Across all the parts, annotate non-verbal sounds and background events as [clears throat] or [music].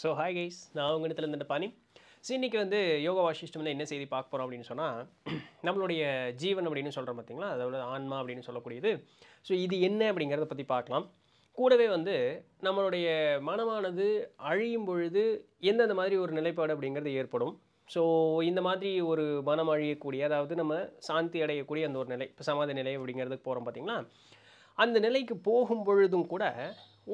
so hi guys நான் உங்கள் இடத்துல இருந்துட்டு பாணி ஸோ இன்றைக்கி வந்து யோகா வாசிஷ்டமில் என்ன செய்தி பார்க்க போகிறோம் அப்படின்னு சொன்னால் [clears throat] நம்மளுடைய ஜீவன் அப்படின்னு சொல்கிறோம் பார்த்தீங்களா அதாவது ஆன்மா அப்படின்னு சொல்லக்கூடியது ஸோ இது என்ன அப்படிங்கிறத பற்றி பார்க்கலாம் கூடவே வந்து நம்மளுடைய மனமானது அழியும் பொழுது எந்தெந்த மாதிரி ஒரு நிலைப்பாடு அப்படிங்கிறது ஏற்படும் ஸோ இந்த மாதிரி ஒரு மனம் அழியக்கூடிய அதாவது நம்ம சாந்தி அடையக்கூடிய அந்த ஒரு நிலை இப்போ சமாதி நிலை அப்படிங்கிறதுக்கு போகிறோம் பார்த்திங்களா அந்த நிலைக்கு போகும் பொழுதும் கூட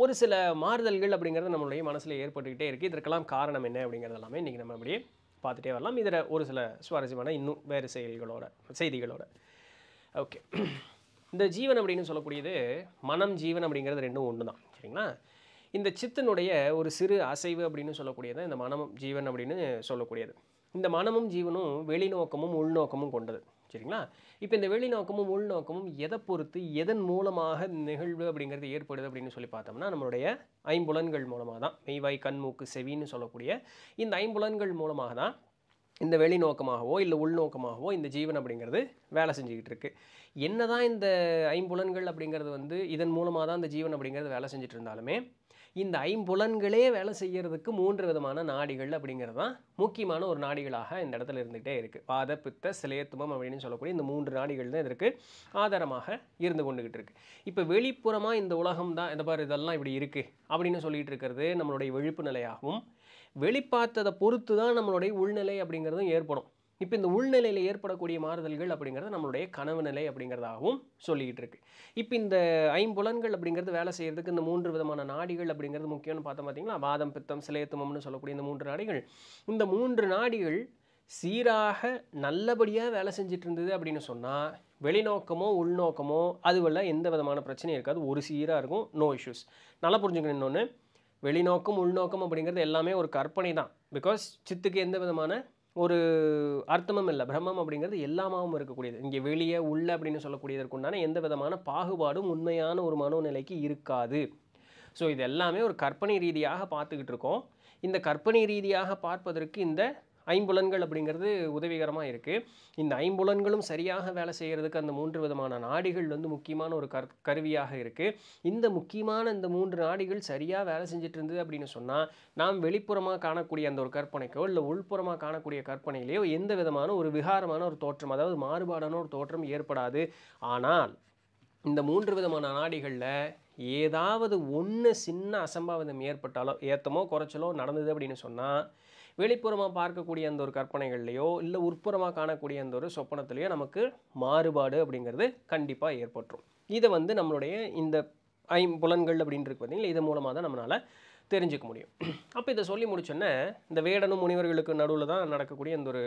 ஒரு சில மாறுதல்கள் அப்படிங்கிறது நம்மளுடைய மனசில் ஏற்பட்டுக்கிட்டே இருக்குது இதற்கெல்லாம் காரணம் என்ன அப்படிங்கிறது எல்லாமே இன்றைக்கி நம்ம அப்படியே பார்த்துட்டே வரலாம் இதில் ஒரு சில சுவாரஸ்யமான இன்னும் வேறு செயல்களோட செய்திகளோட ஓகே இந்த ஜீவன் அப்படின்னு சொல்லக்கூடியது மனம் ஜீவன் அப்படிங்கிறது ரெண்டும் ஒன்று தான் சரிங்களா இந்த சித்தனுடைய ஒரு சிறு அசைவு அப்படின்னு சொல்லக்கூடியது இந்த மனமும் ஜீவன் அப்படின்னு சொல்லக்கூடியது இந்த மனமும் ஜீவனும் வெளிநோக்கமும் உள்நோக்கமும் கொண்டது சரிங்களா இப்போ இந்த வெளிநோக்கமும் உள்நோக்கமும் எதை பொறுத்து எதன் மூலமாக நிகழ்வு அப்படிங்கிறது ஏற்படுது அப்படின்னு சொல்லி பார்த்தோம்னா நம்மளுடைய ஐம்புலன்கள் மூலமாக தான் மெய்வாய் கண் மூக்கு செவின்னு சொல்லக்கூடிய இந்த ஐம்புலன்கள் மூலமாக தான் இந்த வெளிநோக்கமாகவோ இல்லை உள்நோக்கமாகவோ இந்த ஜீவன் அப்படிங்கிறது வேலை செஞ்சுக்கிட்டு இருக்குது என்ன தான் இந்த ஐம்புலன்கள் அப்படிங்கிறது வந்து இதன் மூலமாக தான் இந்த ஜீவன் அப்படிங்கிறது வேலை செஞ்சுட்டு இருந்தாலுமே இந்த ஐம்புலன்களே வேலை செய்கிறதுக்கு மூன்று விதமான நாடிகள் அப்படிங்கிறது தான் முக்கியமான ஒரு நாடிகளாக இந்த இடத்துல இருந்துகிட்டே இருக்குது பாத பித்த சிலேத்துமம் அப்படின்னு சொல்லக்கூடிய இந்த மூன்று நாடிகள் தான் இதற்கு ஆதாரமாக இருந்து கொண்டுகிட்டு இருக்குது இப்போ வெளிப்புறமாக இந்த உலகம் தான் இந்த மாதிரி இதெல்லாம் இப்படி இருக்குது அப்படின்னு சொல்லிகிட்டு இருக்கிறது நம்மளுடைய விழிப்பு நிலையாகவும் வெளிப்பார்த்ததை பொறுத்து தான் நம்மளுடைய உள்நிலை அப்படிங்கிறதும் ஏற்படும் இப்போ இந்த உள்நிலையில் ஏற்படக்கூடிய மாறுதல்கள் அப்படிங்கிறது நம்மளுடைய கனவு நிலை அப்படிங்கிறதாகவும் சொல்லிக்கிட்டு இருக்கு இப்போ இந்த ஐம்புலன்கள் அப்படிங்கிறது வேலை செய்கிறதுக்கு இந்த மூன்று விதமான நாடிகள் அப்படிங்கிறது முக்கியம்னு பார்த்தோம் பார்த்தீங்களா வாதம் பித்தம் சிலையத்துமம்னு சொல்லக்கூடிய இந்த மூன்று நாடிகள் இந்த மூன்று நாடிகள் சீராக நல்லபடியாக வேலை செஞ்சுட்டு இருந்தது அப்படின்னு சொன்னால் வெளிநோக்கமோ உள்நோக்கமோ அதுவெல்லாம் எந்த விதமான பிரச்சனையும் இருக்காது ஒரு சீராக இருக்கும் நோ இஷ்யூஸ் நல்லா புரிஞ்சுக்கணும் இன்னொன்று வெளிநோக்கம் உள்நோக்கம் அப்படிங்கிறது எல்லாமே ஒரு கற்பனை தான் பிகாஸ் சித்துக்கு எந்த விதமான ஒரு அர்த்தமும் இல்லை பிரம்மம் அப்படிங்கிறது எல்லாமாவும் இருக்கக்கூடியது இங்கே வெளியே உள்ள அப்படின்னு உண்டான எந்த விதமான பாகுபாடும் உண்மையான ஒரு மனோநிலைக்கு இருக்காது ஸோ இது எல்லாமே ஒரு கற்பனை ரீதியாக பார்த்துக்கிட்டு இருக்கோம் இந்த கற்பனை ரீதியாக பார்ப்பதற்கு இந்த ஐம்புலன்கள் அப்படிங்கிறது உதவிகரமாக இருக்குது இந்த ஐம்புலன்களும் சரியாக வேலை செய்கிறதுக்கு அந்த மூன்று விதமான நாடிகள் வந்து முக்கியமான ஒரு கருவியாக இருக்குது இந்த முக்கியமான இந்த மூன்று நாடிகள் சரியாக வேலை செஞ்சுட்டு இருந்தது அப்படின்னு சொன்னால் நாம் வெளிப்புறமாக காணக்கூடிய அந்த ஒரு கற்பனைக்கோ இல்லை உள்புறமாக காணக்கூடிய கற்பனையிலேயோ எந்த விதமான ஒரு விகாரமான ஒரு தோற்றம் அதாவது மாறுபாடான ஒரு தோற்றம் ஏற்படாது ஆனால் இந்த மூன்று விதமான நாடிகளில் ஏதாவது ஒன்று சின்ன அசம்பாவிதம் ஏற்பட்டாலோ ஏத்தமோ குறைச்சலோ நடந்தது அப்படின்னு சொன்னால் வெளிப்புறமாக பார்க்கக்கூடிய அந்த ஒரு கற்பனைகள்லையோ இல்லை உட்புறமாக காணக்கூடிய அந்த ஒரு சொப்பனத்துலேயோ நமக்கு மாறுபாடு அப்படிங்கிறது கண்டிப்பாக ஏற்பட்டுரும் இதை வந்து நம்மளுடைய இந்த ஐம்புலன்கள் அப்படின்ட்டுருக்கு பார்த்தீங்களா இதன் மூலமாக தான் நம்மளால் தெரிஞ்சுக்க முடியும் அப்போ இதை சொல்லி முடிச்சோன்னே இந்த வேடனும் முனிவர்களுக்கு நடுவில் தான் நடக்கக்கூடிய அந்த ஒரு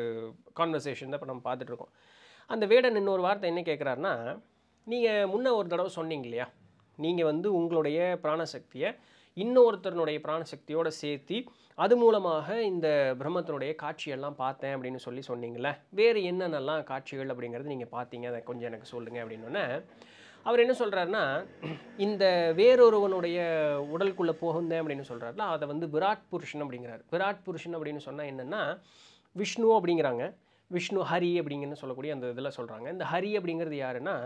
கான்வர்சேஷன் தான் இப்போ நம்ம பார்த்துட்ருக்கோம் அந்த வேடன் இன்னொரு வார்த்தை என்ன கேட்குறாருன்னா நீங்கள் முன்னே ஒரு தடவை சொன்னீங்க இல்லையா நீங்கள் வந்து உங்களுடைய பிராணசக்தியை இன்னொருத்தருனுடைய பிராணசக்தியோடு சேர்த்து அது மூலமாக இந்த பிரம்மத்தினுடைய காட்சியெல்லாம் பார்த்தேன் அப்படின்னு சொல்லி சொன்னீங்களே வேறு என்னென்னலாம் காட்சிகள் அப்படிங்கிறது நீங்கள் பார்த்தீங்க அதை கொஞ்சம் எனக்கு சொல்லுங்கள் அப்படின்னோடனே அவர் என்ன சொல்கிறாருன்னா இந்த வேறொருவனுடைய உடலுக்குள்ளே போகுந்தேன் அப்படின்னு சொல்கிறாருல அதை வந்து விராட் புருஷன் அப்படிங்கிறார் விராட் புருஷன் அப்படின்னு சொன்னால் என்னென்னா விஷ்ணு அப்படிங்கிறாங்க விஷ்ணு ஹரி அப்படிங்கன்னு சொல்லக்கூடிய அந்த இதில் சொல்கிறாங்க இந்த ஹரி அப்படிங்கிறது யாருன்னா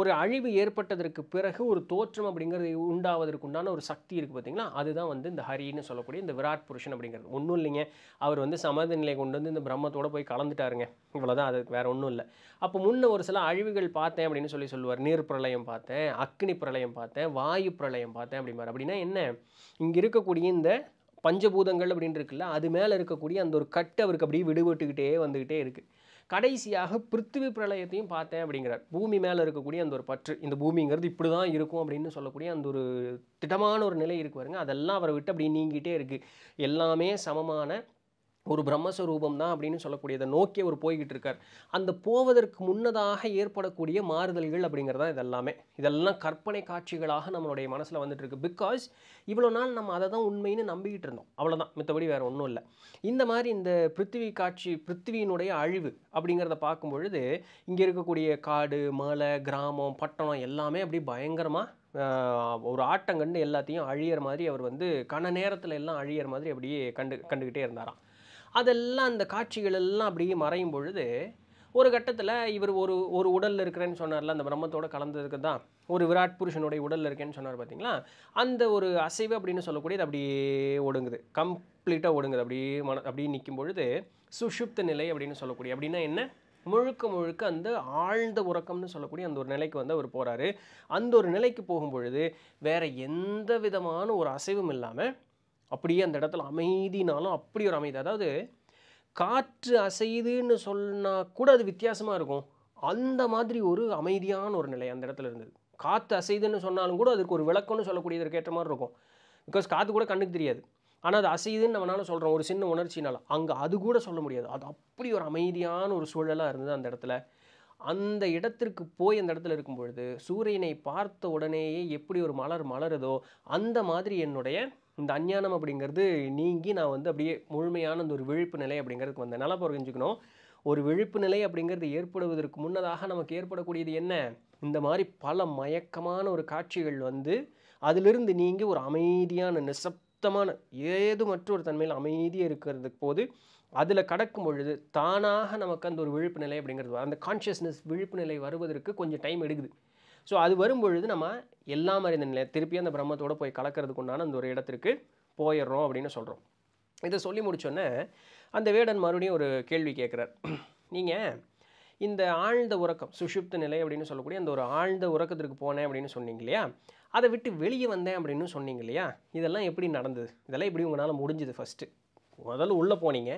ஒரு அழிவு ஏற்பட்டதற்கு பிறகு ஒரு தோற்றம் அப்படிங்கிறது உண்டாவதற்கு உண்டான ஒரு சக்தி இருக்குது பார்த்திங்களா அதுதான் வந்து இந்த ஹரின்னு சொல்லக்கூடிய இந்த விராட் புருஷன் அப்படிங்கிறது ஒன்றும் இல்லைங்க அவர் வந்து சமத நிலை கொண்டு வந்து இந்த பிரம்மத்தோடு போய் கலந்துட்டாருங்க இவ்வளோதான் அது வேறு ஒன்றும் இல்லை அப்போ முன்ன ஒரு சில அழிவுகள் பார்த்தேன் அப்படின்னு சொல்லி சொல்லுவார் நீர் பிரளயம் பார்த்தேன் அக்னி பிரளயம் பார்த்தேன் வாயு பிரளயம் பார்த்தேன் அப்படிம்பார் அப்படின்னா என்ன இங்கே இருக்கக்கூடிய இந்த பஞ்சபூதங்கள் அப்படின்னு இருக்குல்ல அது மேலே இருக்கக்கூடிய அந்த ஒரு கட்டு அவருக்கு அப்படியே விடுபட்டுக்கிட்டே வந்துக்கிட்டே இருக்குது கடைசியாக பிருத்திவி பிரளயத்தையும் பார்த்தேன் அப்படிங்கிறார் பூமி மேலே இருக்கக்கூடிய அந்த ஒரு பற்று இந்த பூமிங்கிறது இப்படி தான் இருக்கும் அப்படின்னு சொல்லக்கூடிய அந்த ஒரு திட்டமான ஒரு நிலை இருக்கு பாருங்க அதெல்லாம் அவரை விட்டு அப்படி நீங்கிட்டே இருக்குது எல்லாமே சமமான ஒரு பிரம்மஸ்வரூபம் தான் அப்படின்னு சொல்லக்கூடியதை நோக்கி அவர் போய்கிட்டு இருக்கார் அந்த போவதற்கு முன்னதாக ஏற்படக்கூடிய மாறுதல்கள் அப்படிங்கிறது தான் இதெல்லாமே இதெல்லாம் கற்பனை காட்சிகளாக நம்மளுடைய மனசில் வந்துட்டு இருக்கு பிகாஸ் இவ்வளோ நாள் நம்ம அதை தான் உண்மைன்னு நம்பிக்கிட்டு இருந்தோம் அவ்வளோதான் மித்தபடி வேறு ஒன்றும் இல்லை இந்த மாதிரி இந்த பிருத்திவி காட்சி பிருத்திவியினுடைய அழிவு அப்படிங்கிறத பார்க்கும் பொழுது இங்கே இருக்கக்கூடிய காடு மலை கிராமம் பட்டணம் எல்லாமே அப்படி பயங்கரமாக ஒரு ஆட்டம் கண்டு எல்லாத்தையும் அழியிற மாதிரி அவர் வந்து கன நேரத்தில் எல்லாம் அழியிற மாதிரி அப்படியே கண்டு கண்டுக்கிட்டே இருந்தாராம் அதெல்லாம் அந்த காட்சிகள் எல்லாம் அப்படியே மறையும் பொழுது ஒரு கட்டத்தில் இவர் ஒரு ஒரு உடலில் இருக்கிறேன்னு சொன்னார்ல அந்த பிரம்மத்தோட கலந்ததுக்கு தான் ஒரு விராட் புருஷனுடைய உடலில் இருக்கேன்னு சொன்னார் பார்த்தீங்களா அந்த ஒரு அசைவு அப்படின்னு சொல்லக்கூடியது அப்படியே ஒடுங்குது கம்ப்ளீட்டாக ஒடுங்குது அப்படியே மன அப்படியே நிற்கும் பொழுது சுஷுப்த நிலை அப்படின்னு சொல்லக்கூடிய அப்படின்னா என்ன முழுக்க முழுக்க அந்த ஆழ்ந்த உறக்கம்னு சொல்லக்கூடிய அந்த ஒரு நிலைக்கு வந்து அவர் போகிறாரு அந்த ஒரு நிலைக்கு போகும் பொழுது வேறு எந்த விதமான ஒரு அசைவும் இல்லாமல் அப்படியே அந்த இடத்துல அமைதினாலும் அப்படி ஒரு அமைதி அதாவது காற்று அசையுதுன்னு சொன்னால் கூட அது வித்தியாசமாக இருக்கும் அந்த மாதிரி ஒரு அமைதியான ஒரு நிலை அந்த இடத்துல இருந்தது காற்று அசையுதுன்னு சொன்னாலும் கூட அதுக்கு ஒரு விளக்கம்னு ஏற்ற மாதிரி இருக்கும் பிகாஸ் காற்று கூட கண்ணுக்கு தெரியாது ஆனால் அது அசையுதுன்னு நம்மளால சொல்கிறோம் ஒரு சின்ன உணர்ச்சினால் அங்கே அது கூட சொல்ல முடியாது அது அப்படி ஒரு அமைதியான ஒரு சூழலாக இருந்தது அந்த இடத்துல அந்த இடத்திற்கு போய் அந்த இடத்துல இருக்கும் பொழுது சூரியனை பார்த்த உடனேயே எப்படி ஒரு மலர் மலருதோ அந்த மாதிரி என்னுடைய இந்த அஞ்ஞானம் அப்படிங்கிறது நீங்கி நான் வந்து அப்படியே முழுமையான அந்த ஒரு விழிப்பு நிலை அப்படிங்கிறதுக்கு வந்தேன் நல்லா புரிஞ்சுக்கணும் ஒரு விழிப்பு நிலை அப்படிங்கிறது ஏற்படுவதற்கு முன்னதாக நமக்கு ஏற்படக்கூடியது என்ன இந்த மாதிரி பல மயக்கமான ஒரு காட்சிகள் வந்து அதிலிருந்து நீங்கி ஒரு அமைதியான நிசப்தமான ஏது மற்றொரு தன்மையில் அமைதியாக இருக்கிறதுக்கு போது அதில் கடக்கும் பொழுது தானாக நமக்கு அந்த ஒரு விழிப்பு நிலை அப்படிங்கிறது அந்த கான்ஷியஸ்னஸ் விழிப்பு நிலை வருவதற்கு கொஞ்சம் டைம் எடுக்குது ஸோ அது வரும்பொழுது நம்ம எல்லாம் அறிந்த நிலை திருப்பி அந்த பிரம்மத்தோடு போய் கலக்கிறதுக்கு உண்டான அந்த ஒரு இடத்திற்கு போயிடுறோம் அப்படின்னு சொல்கிறோம் இதை சொல்லி முடித்தோன்னே அந்த வேடன் மறுபடியும் ஒரு கேள்வி கேட்குறார் நீங்கள் இந்த ஆழ்ந்த உறக்கம் சுஷுப்த நிலை அப்படின்னு சொல்லக்கூடிய அந்த ஒரு ஆழ்ந்த உறக்கத்திற்கு போனேன் அப்படின்னு சொன்னீங்க இல்லையா அதை விட்டு வெளியே வந்தேன் அப்படின்னு சொன்னீங்க இல்லையா இதெல்லாம் எப்படி நடந்தது இதெல்லாம் எப்படி உங்களால் முடிஞ்சுது ஃபஸ்ட்டு முதல்ல உள்ளே போனீங்க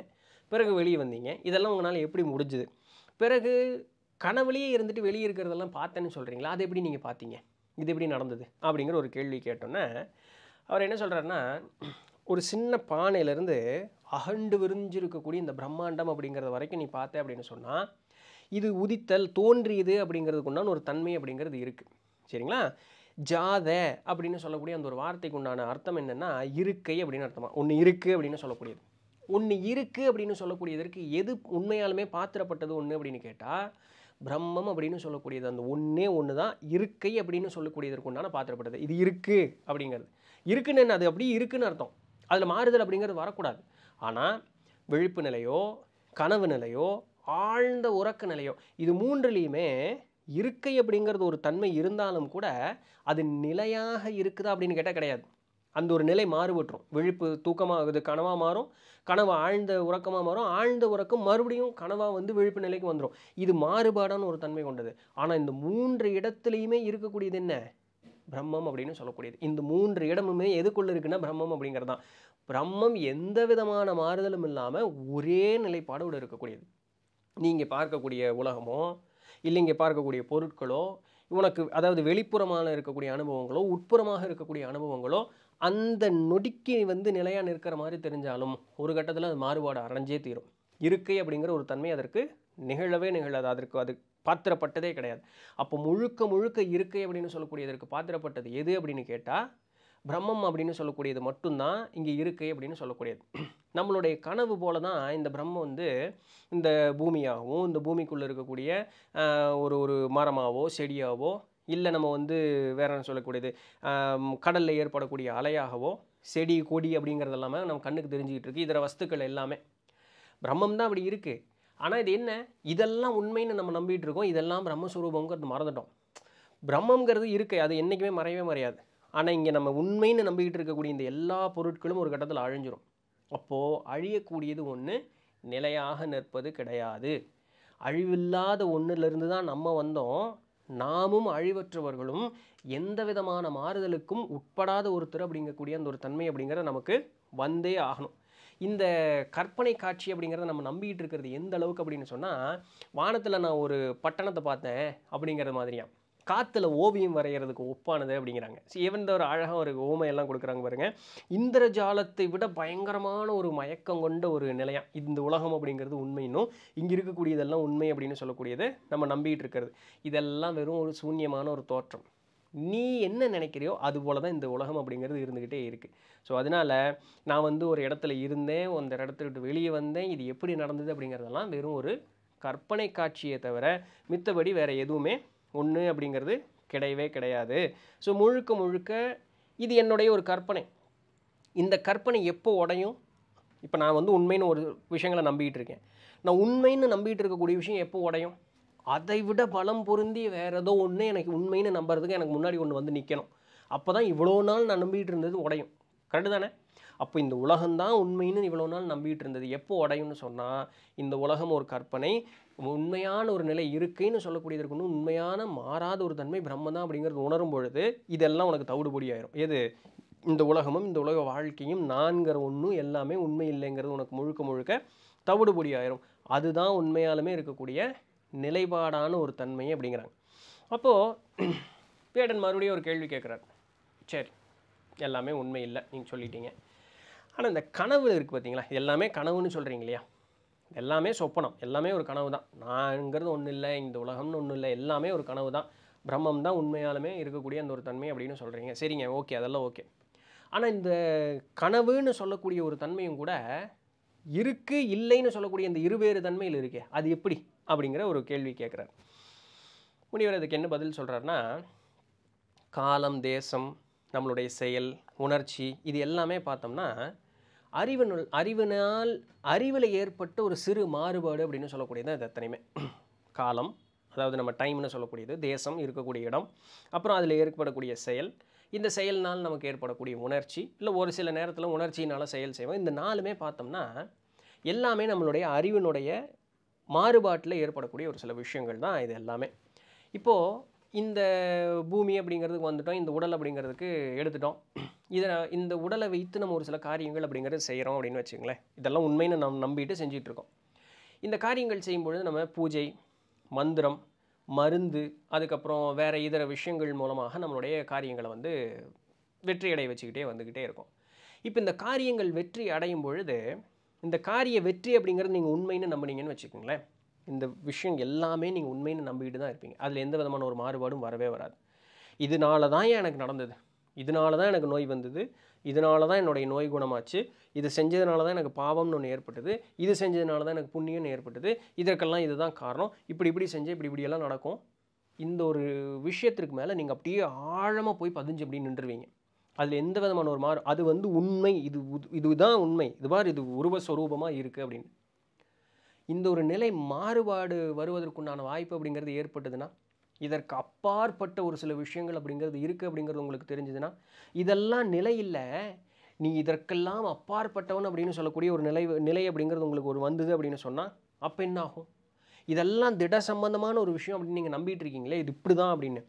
பிறகு வெளியே வந்தீங்க இதெல்லாம் உங்களால் எப்படி முடிஞ்சுது பிறகு கனவுலேயே இருந்துட்டு வெளியே இருக்கிறதெல்லாம் பார்த்தேன்னு சொல்கிறீங்களா அதை எப்படி நீங்கள் பார்த்தீங்க இது எப்படி நடந்தது அப்படிங்கிற ஒரு கேள்வி கேட்டோன்னே அவர் என்ன சொல்கிறாருன்னா ஒரு சின்ன பானையிலேருந்து அகண்டு விரிஞ்சிருக்கக்கூடிய இந்த பிரம்மாண்டம் அப்படிங்கிறத வரைக்கும் நீ பார்த்த அப்படின்னு சொன்னால் இது உதித்தல் தோன்றியது அப்படிங்கிறதுக்கு உண்டான ஒரு தன்மை அப்படிங்கிறது இருக்குது சரிங்களா ஜாத அப்படின்னு சொல்லக்கூடிய அந்த ஒரு வார்த்தைக்கு உண்டான அர்த்தம் என்னென்னா இருக்கை அப்படின்னு அர்த்தமா ஒன்று இருக்குது அப்படின்னு சொல்லக்கூடியது ஒன்று இருக்குது அப்படின்னு சொல்லக்கூடியதற்கு எது உண்மையாலுமே பாத்திரப்பட்டது ஒன்று அப்படின்னு கேட்டால் பிரம்மம் அப்படின்னு சொல்லக்கூடியது அந்த ஒன்றே ஒன்று தான் இருக்கை அப்படின்னு சொல்லக்கூடியது உண்டான பாத்திரப்படுது இது இருக்குது அப்படிங்கிறது இருக்குன்னு அது அப்படியே இருக்குன்னு அர்த்தம் அதில் மாறுதல் அப்படிங்கிறது வரக்கூடாது ஆனால் விழிப்பு நிலையோ கனவு நிலையோ ஆழ்ந்த உறக்க நிலையோ இது மூன்றுலேயுமே இருக்கை அப்படிங்கிறது ஒரு தன்மை இருந்தாலும் கூட அது நிலையாக இருக்குதா அப்படின்னு கேட்டால் கிடையாது அந்த ஒரு நிலை மாறுபட்டுரும் விழிப்பு தூக்கமாக இது கனவாக மாறும் கனவு ஆழ்ந்த உறக்கமாக மாறும் ஆழ்ந்த உறக்கம் மறுபடியும் கனவாக வந்து விழிப்பு நிலைக்கு வந்துடும் இது மாறுபாடான ஒரு தன்மை கொண்டது ஆனால் இந்த மூன்று இடத்துலையுமே இருக்கக்கூடியது என்ன பிரம்மம் அப்படின்னு சொல்லக்கூடியது இந்த மூன்று இடமுமே எதுக்குள்ளே இருக்குன்னா பிரம்மம் அப்படிங்கிறது தான் பிரம்மம் எந்த விதமான மாறுதலும் இல்லாமல் ஒரே நிலைப்பாடோடு இருக்கக்கூடியது நீங்கள் பார்க்கக்கூடிய உலகமோ இல்லை இங்கே பார்க்கக்கூடிய பொருட்களோ உனக்கு அதாவது வெளிப்புறமான இருக்கக்கூடிய அனுபவங்களோ உட்புறமாக இருக்கக்கூடிய அனுபவங்களோ அந்த நொடிக்கு வந்து நிலையாக நிற்கிற மாதிரி தெரிஞ்சாலும் ஒரு கட்டத்தில் அது மாறுபாடு அடைஞ்சே தீரும் இருக்கை அப்படிங்கிற ஒரு தன்மை அதற்கு நிகழவே நிகழாது அதற்கு அது பாத்திரப்பட்டதே கிடையாது அப்போ முழுக்க முழுக்க இருக்கை அப்படின்னு சொல்லக்கூடியதற்கு பாத்திரப்பட்டது எது அப்படின்னு கேட்டால் பிரம்மம் அப்படின்னு சொல்லக்கூடியது மட்டும்தான் இங்கே இருக்கை அப்படின்னு சொல்லக்கூடியது நம்மளுடைய கனவு போல தான் இந்த பிரம்மம் வந்து இந்த பூமியாகவும் இந்த பூமிக்குள்ளே இருக்கக்கூடிய ஒரு ஒரு மரமாகவோ செடியாகவோ இல்லை நம்ம வந்து வேற என்ன சொல்லக்கூடியது கடலில் ஏற்படக்கூடிய அலையாகவோ செடி கொடி அப்படிங்கிறது எல்லாமே நம்ம கண்ணுக்கு தெரிஞ்சுக்கிட்டு இருக்குது இதர வஸ்துக்கள் எல்லாமே பிரம்மம் தான் அப்படி இருக்குது ஆனால் இது என்ன இதெல்லாம் உண்மைன்னு நம்ம நம்பிகிட்டு இருக்கோம் இதெல்லாம் பிரம்மஸ்வரூபங்கிறது மறந்துட்டோம் பிரம்மங்கிறது இருக்கு அது என்றைக்குமே மறையவே மறையாது ஆனால் இங்கே நம்ம உண்மைன்னு நம்பிக்கிட்டு இருக்கக்கூடிய இந்த எல்லா பொருட்களும் ஒரு கட்டத்தில் அழிஞ்சிரும் அப்போது அழியக்கூடியது ஒன்று நிலையாக நிற்பது கிடையாது அழிவில்லாத ஒன்றுலேருந்து தான் நம்ம வந்தோம் நாமும் அழிவற்றவர்களும் எந்த விதமான மாறுதலுக்கும் உட்படாத ஒருத்தர் அப்படிங்கக்கூடிய அந்த ஒரு தன்மை அப்படிங்கிறத நமக்கு வந்தே ஆகணும் இந்த கற்பனை காட்சி அப்படிங்கிறத நம்ம நம்பிக்கிட்டு இருக்கிறது எந்த அளவுக்கு அப்படின்னு சொன்னால் வானத்தில் நான் ஒரு பட்டணத்தை பார்த்தேன் அப்படிங்கிற மாதிரியான் காற்றுல ஓவியம் வரைகிறதுக்கு ஒப்பானது அப்படிங்கிறாங்க ஏவந்த ஒரு அழகாக ஒரு ஓமையெல்லாம் கொடுக்குறாங்க பாருங்கள் இந்திரஜாலத்தை விட பயங்கரமான ஒரு மயக்கம் கொண்ட ஒரு நிலையம் இந்த உலகம் அப்படிங்கிறது உண்மையினும் இங்கே இருக்கக்கூடியதெல்லாம் உண்மை அப்படின்னு சொல்லக்கூடியது நம்ம நம்பிக்கிட்டு இருக்கிறது இதெல்லாம் வெறும் ஒரு சூன்யமான ஒரு தோற்றம் நீ என்ன நினைக்கிறியோ அது போல தான் இந்த உலகம் அப்படிங்கிறது இருந்துக்கிட்டே இருக்குது ஸோ அதனால் நான் வந்து ஒரு இடத்துல இருந்தேன் அந்த இடத்துல விட்டு வெளியே வந்தேன் இது எப்படி நடந்தது அப்படிங்கிறதெல்லாம் வெறும் ஒரு கற்பனை காட்சியை தவிர மித்தபடி வேறு எதுவுமே ஒன்று அப்படிங்கிறது கிடையவே கிடையாது ஸோ முழுக்க முழுக்க இது என்னுடைய ஒரு கற்பனை இந்த கற்பனை எப்போ உடையும் இப்போ நான் வந்து உண்மைன்னு ஒரு விஷயங்களை நம்பிக்கிட்டு இருக்கேன் நான் உண்மைன்னு நம்பிட்டு இருக்கக்கூடிய விஷயம் எப்போ உடையும் அதை விட பலம் பொருந்தி வேறு ஏதோ ஒன்று எனக்கு உண்மைன்னு நம்புறதுக்கு எனக்கு முன்னாடி ஒன்று வந்து நிற்கணும் அப்போ தான் இவ்வளோ நாள் நான் நம்பிக்கிட்டு இருந்தது உடையும் கரெக்டு தானே அப்போ இந்த உலகம்தான் உண்மைன்னு இவ்வளோ நாள் நம்பிட்டு இருந்தது எப்போ உடையும்னு சொன்னால் இந்த உலகம் ஒரு கற்பனை உண்மையான ஒரு நிலை இருக்குன்னு சொல்லக்கூடியது இருக்கணும் உண்மையான மாறாத ஒரு தன்மை பிரம்மதான் அப்படிங்கிறது உணரும் பொழுது இதெல்லாம் உனக்கு தவிடுபடி ஆயிரும் எது இந்த உலகமும் இந்த உலக வாழ்க்கையும் நான்கிற ஒன்றும் எல்லாமே உண்மை இல்லைங்கிறது உனக்கு முழுக்க முழுக்க தவிடுபடி ஆயிரும் அதுதான் உண்மையாலுமே இருக்கக்கூடிய நிலைப்பாடான ஒரு தன்மை அப்படிங்கிறாங்க அப்போது [clears throat] பேடன் மறுபடியும் ஒரு கேள்வி கேட்குறார் சரி எல்லாமே உண்மை இல்லை நீங்கள் சொல்லிட்டீங்க ஆனால் இந்த கனவு இருக்குது பார்த்தீங்களா எல்லாமே கனவுன்னு சொல்கிறீங்க இல்லையா எல்லாமே சொப்பனம் எல்லாமே ஒரு கனவு தான் நான்ங்கிறது ஒன்றும் இல்லை இந்த உலகம்னு ஒன்றும் இல்லை எல்லாமே ஒரு கனவு தான் பிரம்மம் தான் உண்மையாலுமே இருக்கக்கூடிய அந்த ஒரு தன்மை அப்படின்னு சொல்கிறீங்க சரிங்க ஓகே அதெல்லாம் ஓகே ஆனால் இந்த கனவுன்னு சொல்லக்கூடிய ஒரு தன்மையும் கூட இருக்குது இல்லைன்னு சொல்லக்கூடிய இந்த இருவேறு தன்மையில் இருக்கே அது எப்படி அப்படிங்கிற ஒரு கேள்வி கேட்குறார் முனிவர் அதுக்கு என்ன பதில் சொல்கிறாருன்னா காலம் தேசம் நம்மளுடைய செயல் உணர்ச்சி இது எல்லாமே பார்த்தோம்னா அறிவினுள் அறிவினால் அறிவில் ஏற்பட்ட ஒரு சிறு மாறுபாடு அப்படின்னு சொல்லக்கூடியது அது எத்தனையுமே காலம் அதாவது நம்ம டைம்னு சொல்லக்கூடியது தேசம் இருக்கக்கூடிய இடம் அப்புறம் அதில் ஏற்படக்கூடிய செயல் இந்த செயல்னால் நமக்கு ஏற்படக்கூடிய உணர்ச்சி இல்லை ஒரு சில நேரத்தில் உணர்ச்சினால் செயல் செய்வோம் இந்த நாலுமே பார்த்தோம்னா எல்லாமே நம்மளுடைய அறிவினுடைய மாறுபாட்டில் ஏற்படக்கூடிய ஒரு சில விஷயங்கள் தான் இது எல்லாமே இப்போது இந்த பூமி அப்படிங்கிறதுக்கு வந்துட்டோம் இந்த உடல் அப்படிங்கிறதுக்கு எடுத்துட்டோம் இதை இந்த உடலை வைத்து நம்ம ஒரு சில காரியங்கள் அப்படிங்கிறத செய்கிறோம் அப்படின்னு வச்சுங்களேன் இதெல்லாம் உண்மைன்னு நம் நம்பிட்டு செஞ்சிகிட்ருக்கோம் இந்த காரியங்கள் செய்யும்பொழுது நம்ம பூஜை மந்திரம் மருந்து அதுக்கப்புறம் வேறு இதர விஷயங்கள் மூலமாக நம்மளுடைய காரியங்களை வந்து வெற்றியடைய வச்சுக்கிட்டே வந்துக்கிட்டே இருக்கும் இப்போ இந்த காரியங்கள் வெற்றி அடையும் பொழுது இந்த காரிய வெற்றி அப்படிங்கிறது நீங்கள் உண்மைன்னு நம்புனீங்கன்னு வச்சுக்கோங்களேன் இந்த விஷயம் எல்லாமே நீங்கள் உண்மைன்னு நம்பிக்கிட்டு தான் இருப்பீங்க அதில் எந்த விதமான ஒரு மாறுபாடும் வரவே வராது இதனால தான் ஏன் எனக்கு நடந்தது இதனால தான் எனக்கு நோய் வந்தது இதனால தான் என்னுடைய நோய் குணமாச்சு இது செஞ்சதுனால தான் எனக்கு பாவம்னு ஒன்று ஏற்பட்டது இது செஞ்சதுனால தான் எனக்கு புண்ணியம்னு ஏற்பட்டது இதற்கெல்லாம் இதுதான் காரணம் இப்படி இப்படி செஞ்சு இப்படி இப்படியெல்லாம் நடக்கும் இந்த ஒரு விஷயத்திற்கு மேலே நீங்கள் அப்படியே ஆழமாக போய் பதிஞ்சு அப்படி நின்றுருவீங்க அதில் எந்த விதமான ஒரு மாறு அது வந்து உண்மை இது இதுதான் உண்மை இது மாதிரி இது உருவ இருக்குது அப்படின்னு இந்த ஒரு நிலை மாறுபாடு வருவதற்குண்டான வாய்ப்பு அப்படிங்கிறது ஏற்பட்டதுன்னா இதற்கு அப்பாற்பட்ட ஒரு சில விஷயங்கள் அப்படிங்கிறது இருக்குது அப்படிங்கிறது உங்களுக்கு தெரிஞ்சதுன்னா இதெல்லாம் நிலையில் நீ இதற்கெல்லாம் அப்பாற்பட்டவன் அப்படின்னு சொல்லக்கூடிய ஒரு நிலை நிலை அப்படிங்கிறது உங்களுக்கு ஒரு வந்தது அப்படின்னு சொன்னால் அப்போ என்ன ஆகும் இதெல்லாம் திட சம்பந்தமான ஒரு விஷயம் அப்படின்னு நீங்கள் நம்பிட்டு இருக்கீங்களே இது இப்படி தான் அப்படின்னு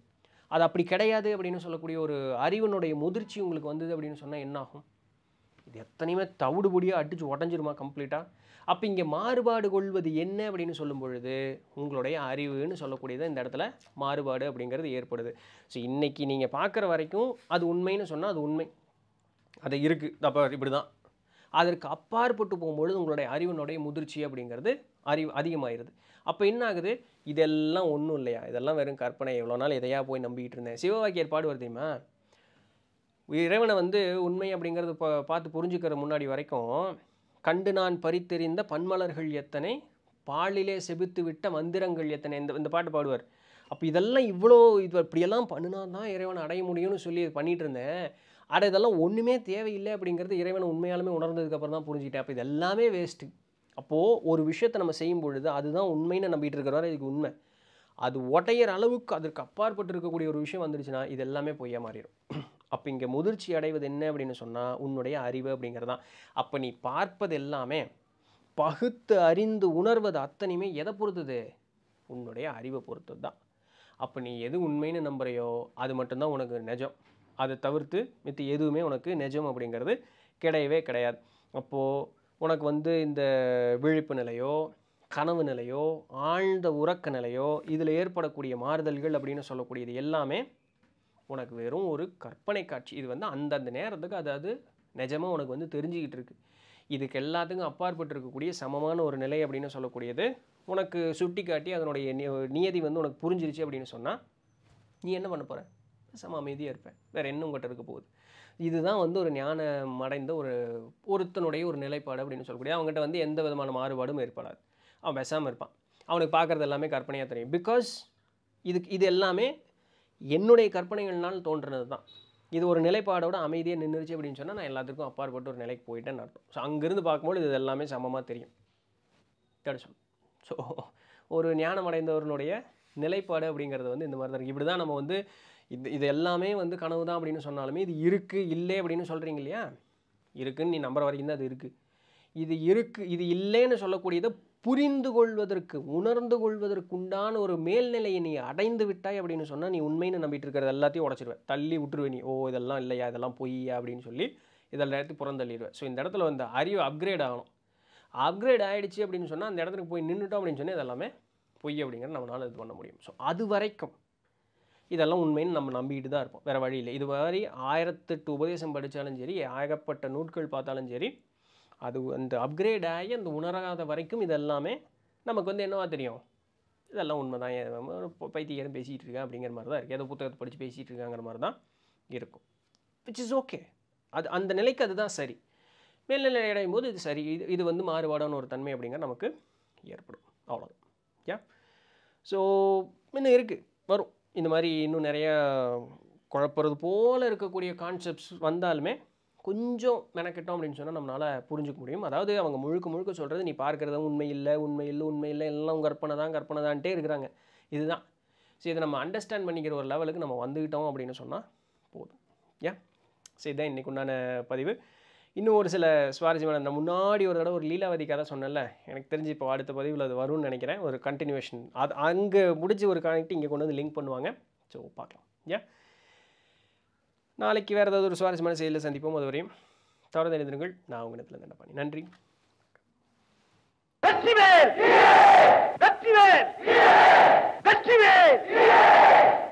அது அப்படி கிடையாது அப்படின்னு சொல்லக்கூடிய ஒரு அறிவனுடைய முதிர்ச்சி உங்களுக்கு வந்தது அப்படின்னு சொன்னால் என்னாகும் இது எத்தனையுமே தவிடு பொடியாக அடித்து உடஞ்சிருமா கம்ப்ளீட்டாக அப்போ இங்கே மாறுபாடு கொள்வது என்ன அப்படின்னு சொல்லும் பொழுது உங்களுடைய அறிவுன்னு சொல்லக்கூடியது இந்த இடத்துல மாறுபாடு அப்படிங்கிறது ஏற்படுது ஸோ இன்றைக்கி நீங்கள் பார்க்குற வரைக்கும் அது உண்மைன்னு சொன்னால் அது உண்மை அது இருக்குது அப்போ இப்படி தான் அதற்கு அப்பாற்பட்டு போகும்பொழுது உங்களுடைய அறிவினுடைய முதிர்ச்சி அப்படிங்கிறது அறிவு அதிகமாகிடுது அப்போ என்ன ஆகுது இதெல்லாம் ஒன்றும் இல்லையா இதெல்லாம் வெறும் கற்பனை எவ்வளோ நாள் எதையா போய் நம்பிக்கிட்டு இருந்தேன் சிவவாக்கியர் பாடு வருதையுமா இறைவனை வந்து உண்மை அப்படிங்கிறது பா பார்த்து புரிஞ்சுக்கிற முன்னாடி வரைக்கும் கண்டு நான் பறித்தெறிந்த பன்மலர்கள் எத்தனை பாலிலே செபித்து விட்ட மந்திரங்கள் எத்தனை இந்த இந்த பாட்டு பாடுவார் அப்போ இதெல்லாம் இவ்வளோ இது இப்படியெல்லாம் பண்ணினா தான் இறைவனை அடைய முடியும்னு சொல்லி பண்ணிகிட்டு இருந்தேன் ஆனால் இதெல்லாம் ஒன்றுமே தேவையில்லை அப்படிங்கிறது இறைவனை உண்மையாலுமே உணர்ந்ததுக்கப்புறம் தான் புரிஞ்சுக்கிட்டேன் அப்போ இது எல்லாமே வேஸ்ட்டு அப்போது ஒரு விஷயத்தை நம்ம செய்யும் பொழுது அதுதான் உண்மைன்னு நம்பிகிட்டு இருக்கிறாரு இதுக்கு உண்மை அது உடையிற அளவுக்கு அதற்கு அப்பாற்பட்டு இருக்கக்கூடிய ஒரு விஷயம் வந்துடுச்சுன்னா இது எல்லாமே பொய்யா மாறிடும் அப்போ இங்கே முதிர்ச்சி அடைவது என்ன அப்படின்னு சொன்னால் உன்னுடைய அறிவு அப்படிங்கிறது தான் அப்போ நீ பார்ப்பது எல்லாமே பகுத்து அறிந்து உணர்வது அத்தனையுமே எதை பொறுத்தது உன்னுடைய அறிவை பொறுத்தது தான் அப்போ நீ எது உண்மைன்னு நம்புறையோ அது மட்டும்தான் உனக்கு நிஜம் அதை தவிர்த்து மித்த எதுவுமே உனக்கு நிஜம் அப்படிங்கிறது கிடையவே கிடையாது அப்போது உனக்கு வந்து இந்த விழிப்பு நிலையோ கனவு நிலையோ ஆழ்ந்த உறக்க நிலையோ இதில் ஏற்படக்கூடிய மாறுதல்கள் அப்படின்னு சொல்லக்கூடியது எல்லாமே உனக்கு வெறும் ஒரு கற்பனை காட்சி இது வந்து அந்தந்த நேரத்துக்கு அதாவது நிஜமாக உனக்கு வந்து தெரிஞ்சுக்கிட்டு இருக்கு இதுக்கு எல்லாத்துக்கும் அப்பாற்பட்டு இருக்கக்கூடிய சமமான ஒரு நிலை அப்படின்னு சொல்லக்கூடியது உனக்கு சுட்டி காட்டி அதனுடைய நியதி வந்து உனக்கு புரிஞ்சிருச்சு அப்படின்னு சொன்னால் நீ என்ன பண்ண போகிற சம அமைதியாக இருப்பேன் வேறு என்ன உங்கள்கிட்ட இருக்க போகுது இதுதான் வந்து ஒரு ஞானம் அடைந்த ஒரு ஒருத்தனுடைய ஒரு நிலைப்பாடு அப்படின்னு சொல்லக்கூடிய அவங்ககிட்ட வந்து எந்த விதமான மாறுபாடும் ஏற்படாது அவன் பெசாமல் இருப்பான் அவனுக்கு பார்க்குறது எல்லாமே கற்பனையாக தெரியும் பிகாஸ் இதுக்கு இது எல்லாமே என்னுடைய கற்பனைகள்னால் தோன்றினது தான் இது ஒரு நிலைப்பாடோட அமைதியாக நின்றுச்சு அப்படின்னு சொன்னால் நான் எல்லாத்துக்கும் அப்பாற்பட்டு ஒரு நிலைக்கு போயிட்டேன்னு அர்த்தம் ஸோ அங்கேருந்து பார்க்கும்போது இது எல்லாமே சமமாக தெரியும் தடுச்சோம் ஸோ ஒரு ஞானம் அடைந்தவர்களுடைய நிலைப்பாடு அப்படிங்கிறது வந்து இந்த மாதிரி தான் இருக்குது இப்படி தான் நம்ம வந்து இது இது எல்லாமே வந்து கனவு தான் அப்படின்னு சொன்னாலுமே இது இருக்குது இல்லை அப்படின்னு சொல்கிறீங்க இல்லையா இருக்குதுன்னு நீ நம்புற வரைக்கும் தான் அது இருக்குது இது இருக்குது இது இல்லைன்னு சொல்லக்கூடியதை புரிந்து கொள்வதற்கு உணர்ந்து கொள்வதற்குண்டான ஒரு மேல்நிலையை நீ அடைந்து விட்டாய் அப்படின்னு சொன்னால் நீ உண்மைன்னு நம்பிட்டு இருக்கிறது எல்லாத்தையும் உடச்சிடுவேன் தள்ளி விட்டுருவே நீ ஓ இதெல்லாம் இல்லையா இதெல்லாம் பொய்யா அப்படின்னு சொல்லி இதெல்லாம் நேரத்துக்கு புறந்தள்ளிடுவேன் ஸோ இந்த இடத்துல வந்து அறிவு அப்கிரேட் ஆகணும் அப்கிரேட் ஆகிடுச்சு அப்படின்னு சொன்னால் அந்த இடத்துக்கு போய் நின்றுட்டோம் அப்படின்னு சொன்னால் இதெல்லாமே பொய் அப்படிங்கிற நம்மளால் இது பண்ண முடியும் ஸோ அது வரைக்கும் இதெல்லாம் உண்மைன்னு நம்ம நம்பிக்கிட்டு தான் இருப்போம் வேறு இல்லை இது மாதிரி ஆயிரத்தெட்டு உபதேசம் படித்தாலும் சரி ஏகப்பட்ட நூட்கள் பார்த்தாலும் சரி அது அந்த அப்கிரேட் ஆகி அந்த உணராத வரைக்கும் இதெல்லாமே நமக்கு வந்து என்னவா தெரியும் இதெல்லாம் உண்மை தான் பைத்தியம் பேசிகிட்டு இருக்கேன் அப்படிங்கிற மாதிரி தான் இருக்குது ஏதோ புத்தகத்தை படித்து பேசிகிட்டு இருக்காங்கிற மாதிரி தான் இருக்கும் விச் இஸ் ஓகே அது அந்த நிலைக்கு அதுதான் சரி மேல்நிலை அடையும் போது இது சரி இது இது வந்து மாறுபாடான ஒரு தன்மை அப்படிங்கிற நமக்கு ஏற்படும் அவ்வளோதான் யா ஸோ இன்னும் இருக்குது வரும் இந்த மாதிரி இன்னும் நிறையா குழப்பறது போல் இருக்கக்கூடிய கான்செப்ட்ஸ் வந்தாலுமே கொஞ்சம் மெனக்கெட்டோம் அப்படின்னு சொன்னால் நம்மளால் புரிஞ்சுக்க முடியும் அதாவது அவங்க முழுக்க முழுக்க சொல்கிறது நீ பார்க்குறத உண்மை இல்லை உண்மை இல்லை உண்மை இல்லை எல்லாம் கற்பனை தான் கற்பனை தான்ட்டே இருக்கிறாங்க இதுதான் ஸோ இதை நம்ம அண்டர்ஸ்டாண்ட் பண்ணிக்கிற ஒரு லெவலுக்கு நம்ம வந்துக்கிட்டோம் அப்படின்னு சொன்னால் போதும் ஏன் ஸோ இதுதான் இன்றைக்கு உண்டான பதிவு இன்னும் ஒரு சில சுவாரஸ்யமான இந்த முன்னாடி ஒரு தடவை ஒரு லீலாவதி கதை சொன்னேன்ல எனக்கு தெரிஞ்சு இப்போ அடுத்த பதிவில் அது வரும்னு நினைக்கிறேன் ஒரு கண்டினியூஷன் அது அங்கே முடிஞ்ச ஒரு கனெக்ட் இங்கே கொண்டு வந்து லிங்க் பண்ணுவாங்க ஸோ பார்க்கலாம் ஏன் நாளைக்கு வேறு ஏதாவது ஒரு சுவாரஸ்யமான செயலில் சந்திப்போம் அதுவரையும் தொடர்ந்து எழுந்திருங்கள் நான் உங்கள் இடத்துல தண்டை பண்ணி நன்றி வெற்றிவேல் வெற்றிவேல் வெற்றிவேல்